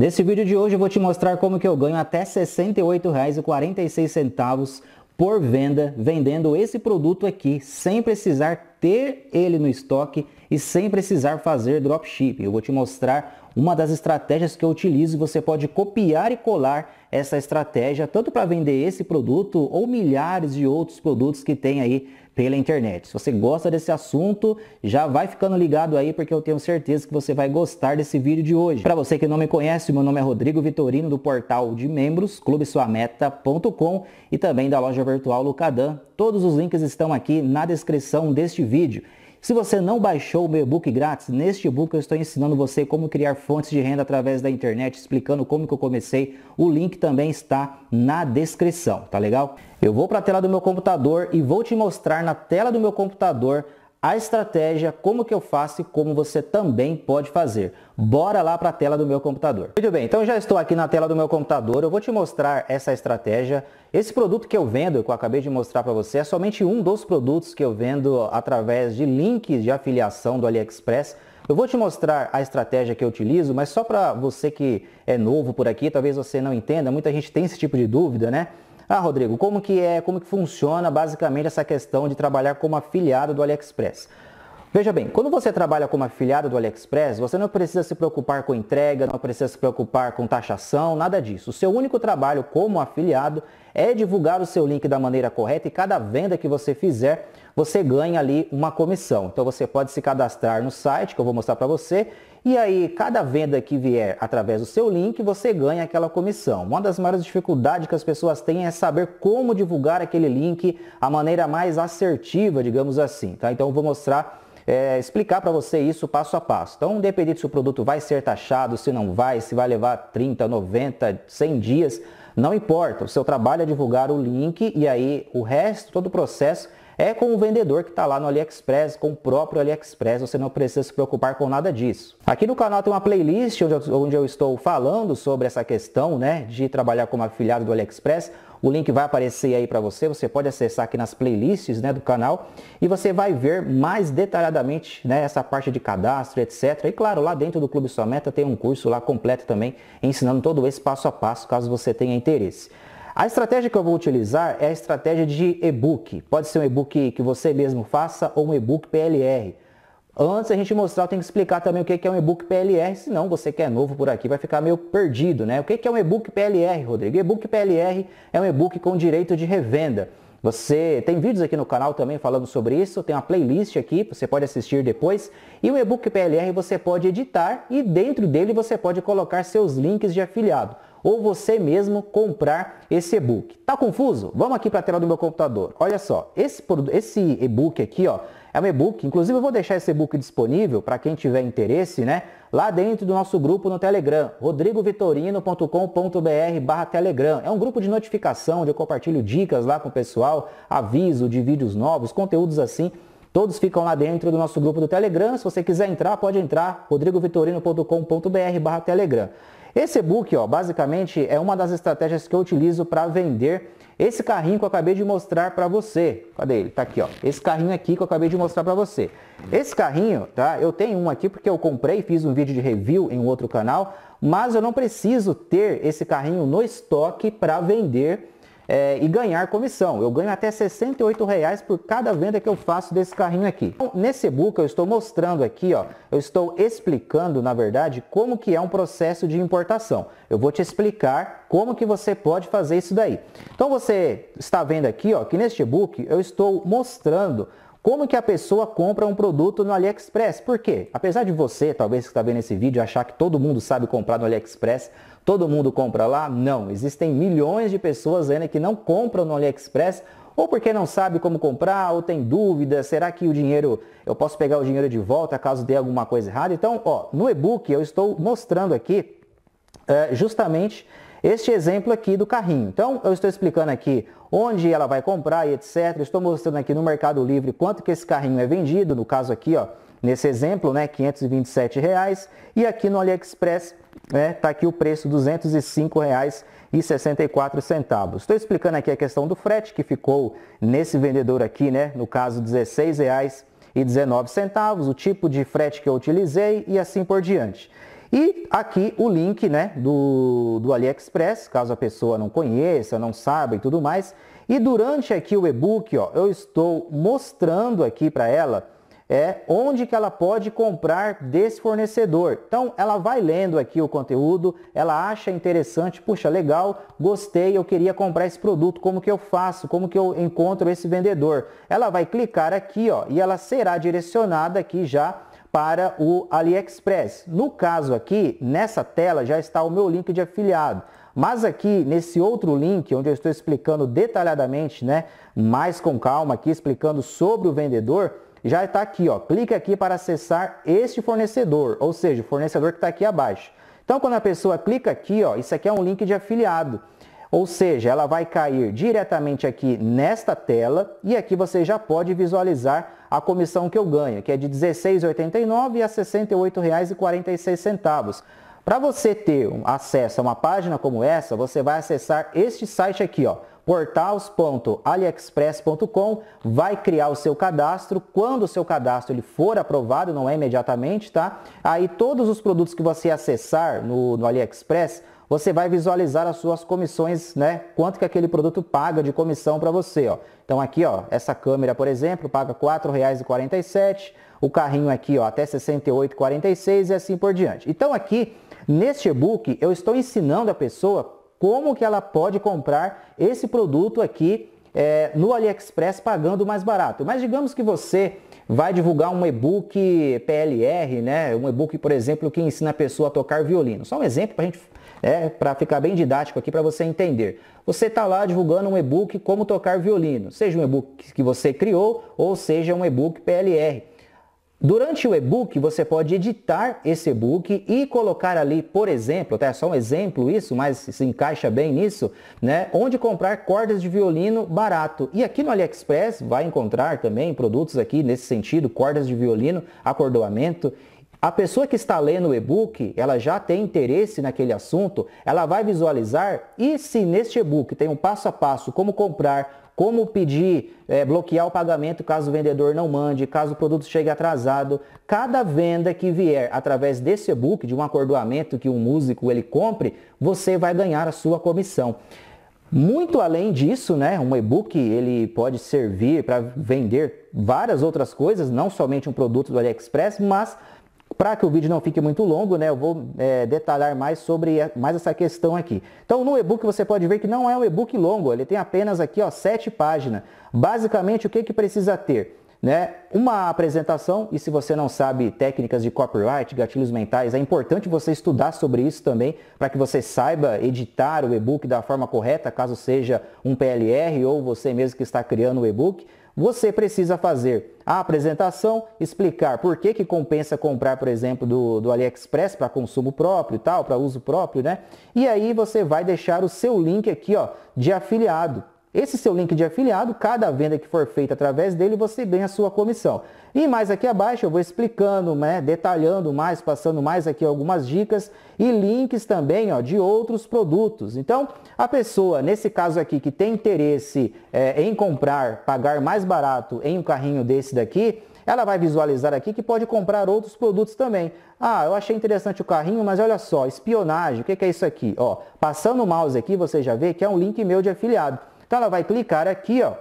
Nesse vídeo de hoje eu vou te mostrar como que eu ganho até R$ 68,46 por venda vendendo esse produto aqui sem precisar ter ele no estoque e sem precisar fazer dropshipping. Eu vou te mostrar uma das estratégias que eu utilizo e você pode copiar e colar essa estratégia tanto para vender esse produto ou milhares de outros produtos que tem aí pela internet. Se você gosta desse assunto, já vai ficando ligado aí porque eu tenho certeza que você vai gostar desse vídeo de hoje. Para você que não me conhece, meu nome é Rodrigo Vitorino do portal de membros clubesuameta.com e também da loja virtual Lucadan. Todos os links estão aqui na descrição deste vídeo. Se você não baixou o meu e-book grátis, neste e-book eu estou ensinando você como criar fontes de renda através da internet, explicando como que eu comecei. O link também está na descrição, tá legal? Eu vou para a tela do meu computador e vou te mostrar na tela do meu computador a estratégia, como que eu faço e como você também pode fazer. Bora lá para a tela do meu computador. Muito bem, então já estou aqui na tela do meu computador, eu vou te mostrar essa estratégia. Esse produto que eu vendo, que eu acabei de mostrar para você, é somente um dos produtos que eu vendo através de links de afiliação do AliExpress. Eu vou te mostrar a estratégia que eu utilizo, mas só para você que é novo por aqui, talvez você não entenda, muita gente tem esse tipo de dúvida, né? Ah, Rodrigo, como que é, como que funciona basicamente essa questão de trabalhar como afiliado do AliExpress? Veja bem, quando você trabalha como afiliado do AliExpress, você não precisa se preocupar com entrega, não precisa se preocupar com taxação, nada disso. O seu único trabalho como afiliado é divulgar o seu link da maneira correta e cada venda que você fizer, você ganha ali uma comissão. Então você pode se cadastrar no site que eu vou mostrar para você e aí, cada venda que vier através do seu link, você ganha aquela comissão. Uma das maiores dificuldades que as pessoas têm é saber como divulgar aquele link a maneira mais assertiva, digamos assim. Tá? Então, eu vou mostrar é, explicar para você isso passo a passo. Então, independente se o produto vai ser taxado, se não vai, se vai levar 30, 90, 100 dias, não importa. O seu trabalho é divulgar o link e aí o resto, todo o processo é com o vendedor que está lá no AliExpress, com o próprio AliExpress, você não precisa se preocupar com nada disso. Aqui no canal tem uma playlist onde eu, estou falando sobre essa questão né, de trabalhar como afiliado do AliExpress. O link vai aparecer aí para você, você pode acessar aqui nas playlists né, do canal e você vai ver mais detalhadamente né, essa parte de cadastro, etc. E claro, lá dentro do Clube Sua Meta tem um curso lá completo também, ensinando todo esse passo a passo, caso você tenha interesse. A estratégia que eu vou utilizar é a estratégia de e-book. Pode ser um e-book que você mesmo faça ou um e-book PLR. Antes a gente mostrar, eu tenho que explicar também o que é um e-book PLR, senão você que é novo por aqui vai ficar meio perdido, né? O que é um e-book PLR, Rodrigo? E-book PLR é um e-book com direito de revenda. Você tem vídeos aqui no canal também falando sobre isso, tem uma playlist aqui, você pode assistir depois. E o e-book PLR você pode editar e dentro dele você pode colocar seus links de afiliado ou você mesmo comprar esse e-book. Tá confuso? Vamos aqui para a tela do meu computador. Olha só, esse, esse e-book aqui, ó, é um e-book, inclusive eu vou deixar esse e-book disponível para quem tiver interesse, né? Lá dentro do nosso grupo no Telegram, rodrigovitorino.com.br barra Telegram. É um grupo de notificação onde eu compartilho dicas lá com o pessoal, aviso de vídeos novos, conteúdos assim Todos ficam lá dentro do nosso grupo do Telegram. Se você quiser entrar, pode entrar, rodrigovitorino.com.br barra Telegram. Esse e-book, ó, basicamente, é uma das estratégias que eu utilizo para vender esse carrinho que eu acabei de mostrar para você. Cadê ele? Tá aqui, ó. Esse carrinho aqui que eu acabei de mostrar para você. Esse carrinho, tá? Eu tenho um aqui porque eu comprei e fiz um vídeo de review em outro canal, mas eu não preciso ter esse carrinho no estoque para vender é, e ganhar comissão. Eu ganho até R$ reais por cada venda que eu faço desse carrinho aqui. Então, nesse book eu estou mostrando aqui, ó, eu estou explicando, na verdade, como que é um processo de importação. Eu vou te explicar como que você pode fazer isso daí. Então você está vendo aqui, ó, que neste book eu estou mostrando como que a pessoa compra um produto no AliExpress? Por quê? Apesar de você, talvez que está vendo esse vídeo, achar que todo mundo sabe comprar no AliExpress, Todo mundo compra lá? Não. Existem milhões de pessoas ainda que não compram no AliExpress ou porque não sabe como comprar, ou tem dúvida, será que o dinheiro, eu posso pegar o dinheiro de volta caso dê alguma coisa errada? Então, ó, no e-book eu estou mostrando aqui é, justamente este exemplo aqui do carrinho. Então, eu estou explicando aqui onde ela vai comprar e etc. estou mostrando aqui no Mercado Livre quanto que esse carrinho é vendido, no caso aqui, ó, Nesse exemplo, né, R$ reais e aqui no AliExpress né, tá aqui o preço R$ 205,64. Estou explicando aqui a questão do frete que ficou nesse vendedor aqui, né, no caso R$ 16,19, o tipo de frete que eu utilizei e assim por diante. E aqui o link né, do, do AliExpress, caso a pessoa não conheça, não saiba e tudo mais. E durante aqui o e-book, ó, eu estou mostrando aqui para ela é onde que ela pode comprar desse fornecedor. Então ela vai lendo aqui o conteúdo, ela acha interessante, puxa, legal, gostei, eu queria comprar esse produto, como que eu faço? Como que eu encontro esse vendedor? Ela vai clicar aqui, ó, e ela será direcionada aqui já para o AliExpress. No caso aqui, nessa tela já está o meu link de afiliado. Mas aqui nesse outro link, onde eu estou explicando detalhadamente, né, mais com calma aqui, explicando sobre o vendedor, já está aqui, ó. clica aqui para acessar este fornecedor, ou seja, o fornecedor que está aqui abaixo. Então, quando a pessoa clica aqui, ó, isso aqui é um link de afiliado. Ou seja, ela vai cair diretamente aqui nesta tela e aqui você já pode visualizar a comissão que eu ganho, que é de R$16,89 a R$68,46. Para você ter acesso a uma página como essa, você vai acessar este site aqui, ó, portals.aliexpress.com, vai criar o seu cadastro. Quando o seu cadastro ele for aprovado, não é imediatamente, tá? Aí todos os produtos que você acessar no, no AliExpress, você vai visualizar as suas comissões, né? Quanto que aquele produto paga de comissão para você, ó. Então aqui, ó, essa câmera, por exemplo, paga R$ 4,47, o carrinho aqui, ó, até R$ 68,46 e assim por diante. Então aqui, neste e-book, eu estou ensinando a pessoa como que ela pode comprar esse produto aqui é, no AliExpress pagando mais barato. Mas digamos que você vai divulgar um e-book PLR, né? Um e-book, por exemplo, que ensina a pessoa a tocar violino. Só um exemplo para gente, é, para ficar bem didático aqui para você entender. Você está lá divulgando um e-book como tocar violino, seja um e-book que você criou ou seja um e-book PLR. Durante o e-book, você pode editar esse e-book e colocar ali, por exemplo, tá? só um exemplo isso, mas se encaixa bem nisso, né? Onde comprar cordas de violino barato. E aqui no AliExpress vai encontrar também produtos aqui nesse sentido, cordas de violino, acordoamento. A pessoa que está lendo o e-book, ela já tem interesse naquele assunto, ela vai visualizar e se neste e-book tem um passo a passo como comprar como pedir, é, bloquear o pagamento caso o vendedor não mande, caso o produto chegue atrasado. Cada venda que vier através desse e-book, de um acordoamento que um músico ele compre, você vai ganhar a sua comissão. Muito além disso, né, um e-book ele pode servir para vender várias outras coisas, não somente um produto do AliExpress, mas para que o vídeo não fique muito longo, né, eu vou é, detalhar mais sobre a, mais essa questão aqui. Então, no e-book você pode ver que não é um e-book longo, ele tem apenas aqui ó, 7 páginas. Basicamente, o que, que precisa ter? Né? Uma apresentação, e se você não sabe técnicas de copyright, gatilhos mentais, é importante você estudar sobre isso também, para que você saiba editar o e-book da forma correta, caso seja um PLR ou você mesmo que está criando o e-book. Você precisa fazer a apresentação, explicar por que, que compensa comprar, por exemplo, do, do AliExpress para consumo próprio e tal, para uso próprio, né? E aí você vai deixar o seu link aqui ó, de afiliado. Esse seu link de afiliado, cada venda que for feita através dele, você ganha a sua comissão. E mais aqui abaixo eu vou explicando, né, detalhando mais, passando mais aqui algumas dicas e links também ó, de outros produtos. Então, a pessoa, nesse caso aqui, que tem interesse é, em comprar, pagar mais barato em um carrinho desse daqui, ela vai visualizar aqui que pode comprar outros produtos também. Ah, eu achei interessante o carrinho, mas olha só, espionagem, o que é isso aqui? Ó, passando o mouse aqui, você já vê que é um link meu de afiliado. Então ela vai clicar aqui, ó,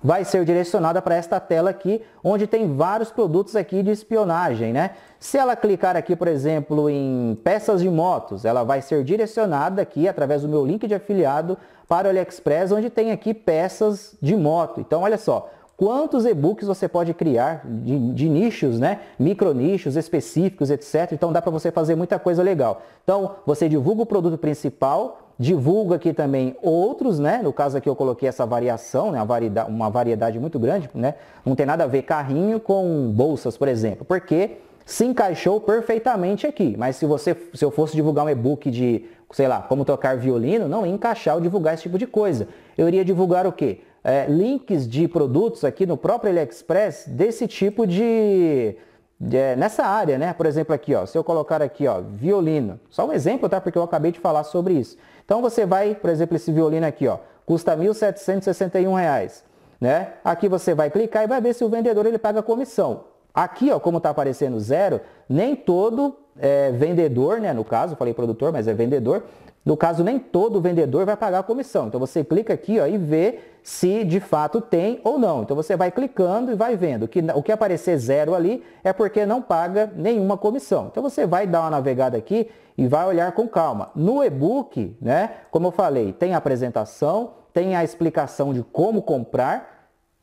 vai ser direcionada para esta tela aqui, onde tem vários produtos aqui de espionagem, né? Se ela clicar aqui, por exemplo, em peças de motos, ela vai ser direcionada aqui através do meu link de afiliado para o AliExpress, onde tem aqui peças de moto. Então, olha só, Quantos e-books você pode criar de, de nichos, né? Micro nichos específicos, etc. Então dá para você fazer muita coisa legal. Então você divulga o produto principal, divulga aqui também outros, né? No caso aqui eu coloquei essa variação, né? uma variedade muito grande, né? Não tem nada a ver carrinho com bolsas, por exemplo, porque se encaixou perfeitamente aqui. Mas se você, se eu fosse divulgar um e-book de, sei lá, como tocar violino, não ia encaixar ou divulgar esse tipo de coisa. Eu iria divulgar o quê? é, links de produtos aqui no próprio AliExpress desse tipo de, de, é, nessa área, né? Por exemplo, aqui, ó, se eu colocar aqui, ó, violino, só um exemplo, tá? Porque eu acabei de falar sobre isso. Então você vai, por exemplo, esse violino aqui, ó, custa R$ 1.761, né? Aqui você vai clicar e vai ver se o vendedor ele paga comissão. Aqui, ó, como está aparecendo zero, nem todo é, vendedor, né? No caso, falei produtor, mas é vendedor, no caso, nem todo vendedor vai pagar a comissão. Então você clica aqui ó, e vê se de fato tem ou não. Então você vai clicando e vai vendo. O que, o que aparecer zero ali é porque não paga nenhuma comissão. Então você vai dar uma navegada aqui e vai olhar com calma. No e-book, né, como eu falei, tem a apresentação, tem a explicação de como comprar,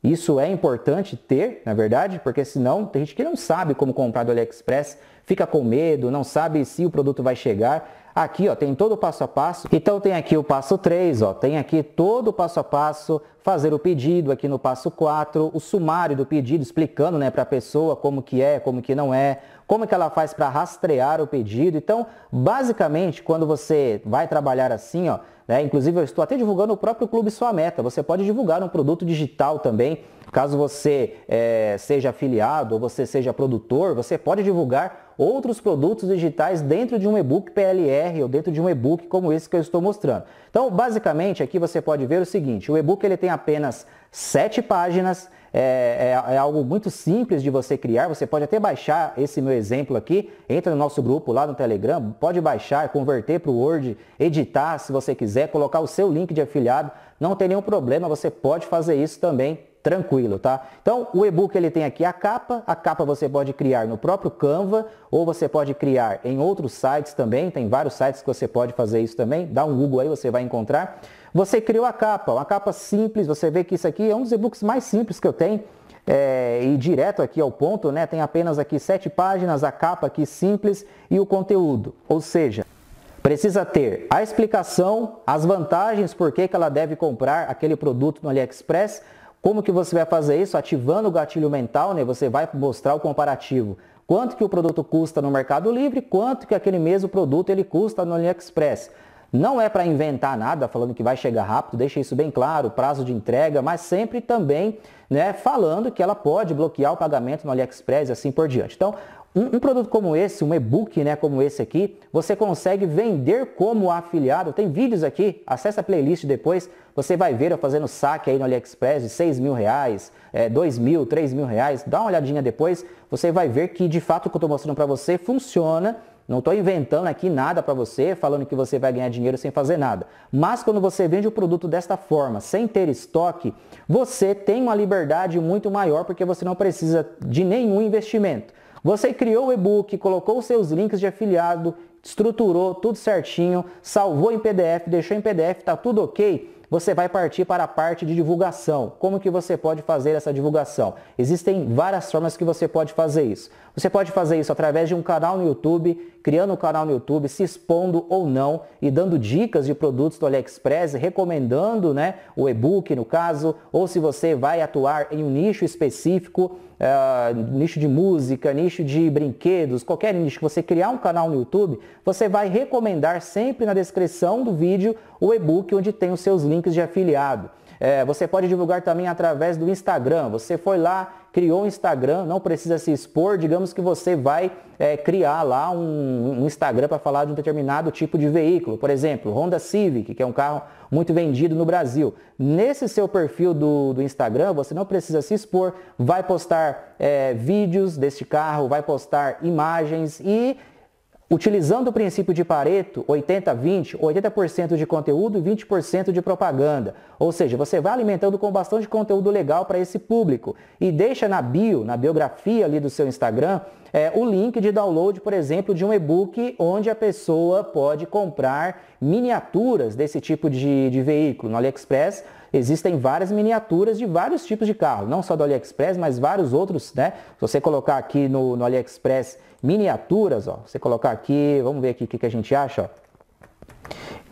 isso é importante ter, na verdade, porque senão tem gente que não sabe como comprar do AliExpress, fica com medo, não sabe se o produto vai chegar. Aqui, ó, tem todo o passo a passo. Então tem aqui o passo 3, ó, tem aqui todo o passo a passo, fazer o pedido aqui no passo 4, o sumário do pedido explicando, né, para a pessoa como que é, como que não é, como que ela faz para rastrear o pedido. Então, basicamente, quando você vai trabalhar assim, ó, né, inclusive eu estou até divulgando o próprio Clube Sua Meta. Você pode divulgar um produto digital também, caso você é, seja afiliado ou você seja produtor, você pode divulgar outros produtos digitais dentro de um e-book PLR ou dentro de um e-book como esse que eu estou mostrando. Então, basicamente, aqui você pode ver o seguinte, o e-book ele tem apenas sete páginas, é, é, é, algo muito simples de você criar. Você pode até baixar esse meu exemplo aqui, entra no nosso grupo lá no Telegram, pode baixar, converter para o Word, editar se você quiser, colocar o seu link de afiliado, não tem nenhum problema, você pode fazer isso também tranquilo, tá? Então, o e-book ele tem aqui a capa, a capa você pode criar no próprio Canva ou você pode criar em outros sites também, tem vários sites que você pode fazer isso também, dá um Google aí, você vai encontrar. Você criou a capa, uma capa simples, você vê que isso aqui é um dos e-books mais simples que eu tenho. É, e direto aqui ao ponto, né? Tem apenas aqui sete páginas, a capa aqui simples e o conteúdo. Ou seja, Precisa ter a explicação, as vantagens, por que, que ela deve comprar aquele produto no AliExpress, como que você vai fazer isso? Ativando o gatilho mental, né? Você vai mostrar o comparativo. Quanto que o produto custa no Mercado Livre, quanto que aquele mesmo produto ele custa no AliExpress. Não é para inventar nada, falando que vai chegar rápido, deixa isso bem claro, prazo de entrega, mas sempre também né, falando que ela pode bloquear o pagamento no AliExpress e assim por diante. Então, um, um produto como esse, um e-book né, como esse aqui, você consegue vender como afiliado. Tem vídeos aqui, acessa a playlist depois, você vai ver eu fazendo saque aí no AliExpress de 6 mil reais, é, 2 mil, 3 mil reais. Dá uma olhadinha depois, você vai ver que de fato o que eu estou mostrando para você funciona. Não estou inventando aqui nada para você, falando que você vai ganhar dinheiro sem fazer nada. Mas quando você vende o produto desta forma, sem ter estoque, você tem uma liberdade muito maior porque você não precisa de nenhum investimento. Você criou o e-book, colocou os seus links de afiliado, estruturou tudo certinho, salvou em PDF, deixou em PDF, tá tudo ok? Você vai partir para a parte de divulgação. Como que você pode fazer essa divulgação? Existem várias formas que você pode fazer isso. Você pode fazer isso através de um canal no YouTube, criando um canal no YouTube, se expondo ou não e dando dicas de produtos do AliExpress, recomendando, né, o e-book no caso, ou se você vai atuar em um nicho específico, uh, nicho de música, nicho de brinquedos, qualquer nicho que você criar um canal no YouTube, você vai recomendar sempre na descrição do vídeo o e-book onde tem os seus links de afiliado. É, você pode divulgar também através do Instagram. Você foi lá criou um Instagram, não precisa se expor, digamos que você vai é, criar lá um, um Instagram para falar de um determinado tipo de veículo, por exemplo, Honda Civic, que é um carro muito vendido no Brasil. Nesse seu perfil do, do Instagram, você não precisa se expor, vai postar é, vídeos deste carro, vai postar imagens e Utilizando o princípio de Pareto, 80-20, 80%, de conteúdo e 20% de propaganda. Ou seja, você vai alimentando com bastante conteúdo legal para esse público e deixa na bio, na biografia ali do seu Instagram, é, o link de download, por exemplo, de um e-book onde a pessoa pode comprar miniaturas desse tipo de, de veículo no AliExpress existem várias miniaturas de vários tipos de carro, não só do AliExpress, mas vários outros, né? Se você colocar aqui no, no AliExpress miniaturas, ó, você colocar aqui, vamos ver aqui o que, que a gente acha, ó.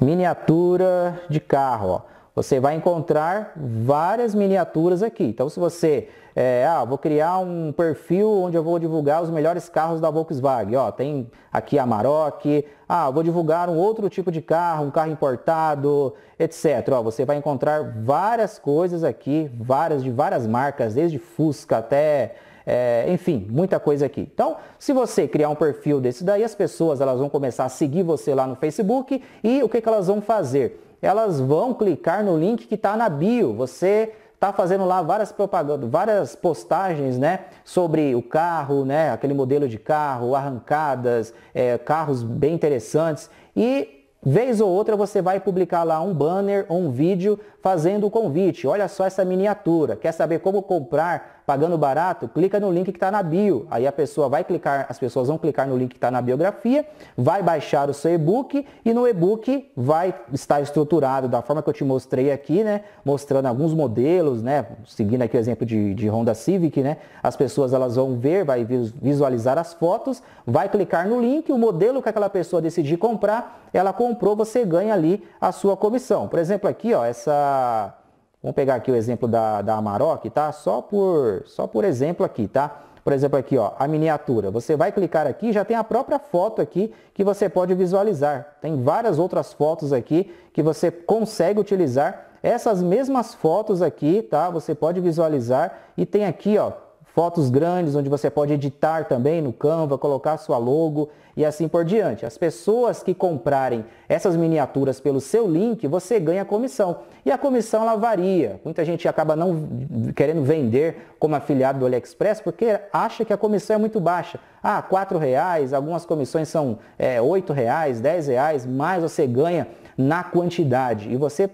Miniatura de carro, ó você vai encontrar várias miniaturas aqui. Então, se você, é, ah, vou criar um perfil onde eu vou divulgar os melhores carros da Volkswagen, ó, tem aqui a Maroc, ah, vou divulgar um outro tipo de carro, um carro importado, etc. Ó, você vai encontrar várias coisas aqui, várias de várias marcas, desde Fusca até é, enfim, muita coisa aqui. Então, se você criar um perfil desse daí, as pessoas elas vão começar a seguir você lá no Facebook e o que, que elas vão fazer? elas vão clicar no link que está na bio. Você está fazendo lá várias propagandas, várias postagens, né, sobre o carro, né, aquele modelo de carro, arrancadas, é, carros bem interessantes e vez ou outra você vai publicar lá um banner ou um vídeo fazendo o convite. Olha só essa miniatura. Quer saber como comprar pagando barato, clica no link que está na bio. Aí a pessoa vai clicar, as pessoas vão clicar no link que está na biografia, vai baixar o seu e-book e no e-book vai estar estruturado da forma que eu te mostrei aqui, né? Mostrando alguns modelos, né? Seguindo aqui o exemplo de, de Honda Civic, né? As pessoas elas vão ver, vai visualizar as fotos, vai clicar no link, o modelo que aquela pessoa decidir comprar, ela comprou, você ganha ali a sua comissão. Por exemplo, aqui, ó, essa Vamos pegar aqui o exemplo da, da Amarok, tá? Só por, só por exemplo aqui, tá? Por exemplo aqui, ó, a miniatura. Você vai clicar aqui, já tem a própria foto aqui que você pode visualizar. Tem várias outras fotos aqui que você consegue utilizar. Essas mesmas fotos aqui, tá? Você pode visualizar e tem aqui, ó, fotos grandes onde você pode editar também no Canva, colocar sua logo e assim por diante. As pessoas que comprarem essas miniaturas pelo seu link, você ganha comissão. E a comissão ela varia. Muita gente acaba não querendo vender como afiliado do AliExpress porque acha que a comissão é muito baixa. Ah, R$ reais, algumas comissões são é, reais, R$ reais, Mais você ganha na quantidade. E você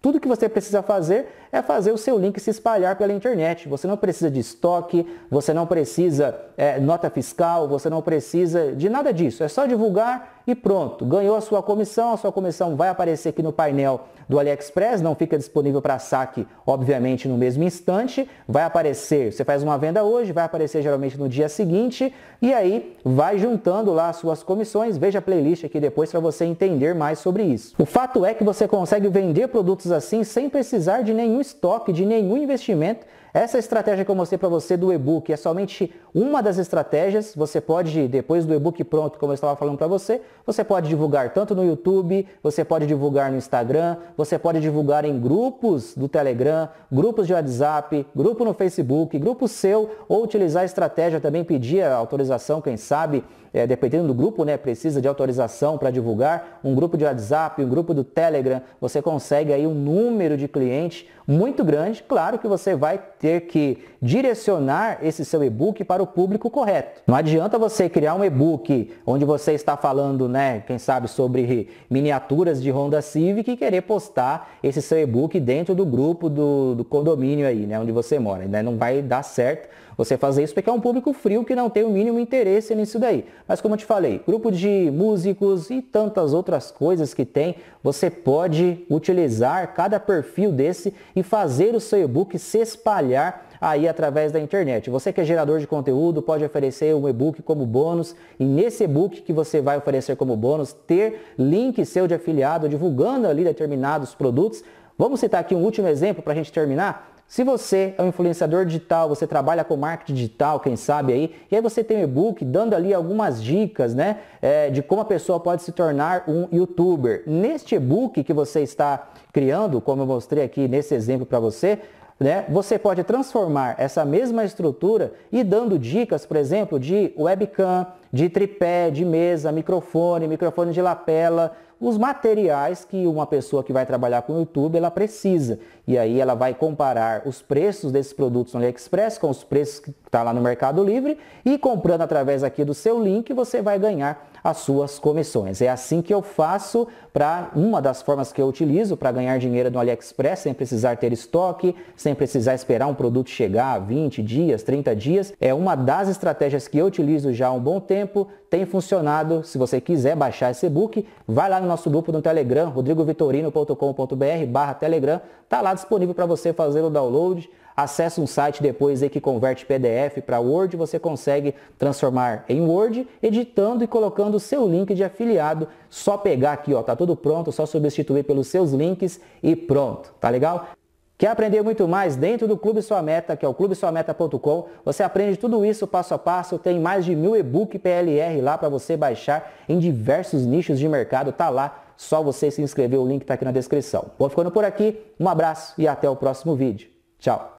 tudo que você precisa fazer é fazer o seu link se espalhar pela internet. Você não precisa de estoque, você não precisa é, nota fiscal, você não precisa de nada disso. É só divulgar e pronto. Ganhou a sua comissão, a sua comissão vai aparecer aqui no painel do AliExpress, não fica disponível para saque, obviamente, no mesmo instante. Vai aparecer, você faz uma venda hoje, vai aparecer geralmente no dia seguinte, e aí vai juntando lá as suas comissões. Veja a playlist aqui depois para você entender mais sobre isso. O fato é que você consegue vender produtos assim sem precisar de nenhum estoque, de nenhum investimento essa estratégia que eu mostrei para você do e-book é somente uma das estratégias. Você pode, depois do e-book pronto, como eu estava falando para você, você pode divulgar tanto no YouTube, você pode divulgar no Instagram, você pode divulgar em grupos do Telegram, grupos de WhatsApp, grupo no Facebook, grupo seu, ou utilizar a estratégia também, pedir a autorização, quem sabe, é, dependendo do grupo, né, precisa de autorização para divulgar, um grupo de WhatsApp, um grupo do Telegram, você consegue aí um número de clientes muito grande, claro que você vai ter ter que direcionar esse seu e-book para o público correto. Não adianta você criar um e-book onde você está falando, né, quem sabe sobre miniaturas de Honda Civic e querer postar esse seu e-book dentro do grupo do, do condomínio aí, né, onde você mora. Né? Não vai dar certo você fazer isso porque é um público frio que não tem o mínimo interesse nisso daí. Mas como eu te falei, grupo de músicos e tantas outras coisas que tem, você pode utilizar cada perfil desse e fazer o seu e-book se espalhar aí através da internet. Você que é gerador de conteúdo pode oferecer um e-book como bônus e nesse e-book que você vai oferecer como bônus ter link seu de afiliado divulgando ali determinados produtos. Vamos citar aqui um último exemplo para a gente terminar? Se você é um influenciador digital, você trabalha com marketing digital, quem sabe aí, e aí você tem um e-book dando ali algumas dicas, né, é, de como a pessoa pode se tornar um youtuber. Neste e-book que você está criando, como eu mostrei aqui nesse exemplo para você, né? Você pode transformar essa mesma estrutura e dando dicas, por exemplo, de webcam, de tripé, de mesa, microfone, microfone de lapela, os materiais que uma pessoa que vai trabalhar com o YouTube ela precisa. E aí ela vai comparar os preços desses produtos no AliExpress com os preços que está lá no Mercado Livre e comprando através aqui do seu link você vai ganhar as suas comissões. É assim que eu faço para uma das formas que eu utilizo para ganhar dinheiro no AliExpress sem precisar ter estoque, sem precisar esperar um produto chegar 20 dias, 30 dias. É uma das estratégias que eu utilizo já há um bom tempo tem funcionado. Se você quiser baixar esse e-book, vai lá no nosso grupo no Telegram, rodrigovitorino.com.br barra Telegram, tá lá disponível para você fazer o download. Acesse um site depois aí que converte PDF para Word, você consegue transformar em Word, editando e colocando o seu link de afiliado. Só pegar aqui, ó, tá tudo pronto, só substituir pelos seus links e pronto, tá legal? Quer aprender muito mais dentro do Clube Sua Meta, que é o clubesuameta.com? Você aprende tudo isso passo a passo, tem mais de mil e-book PLR lá para você baixar em diversos nichos de mercado, tá lá, só você se inscrever, o link está aqui na descrição. Vou ficando por aqui, um abraço e até o próximo vídeo. Tchau!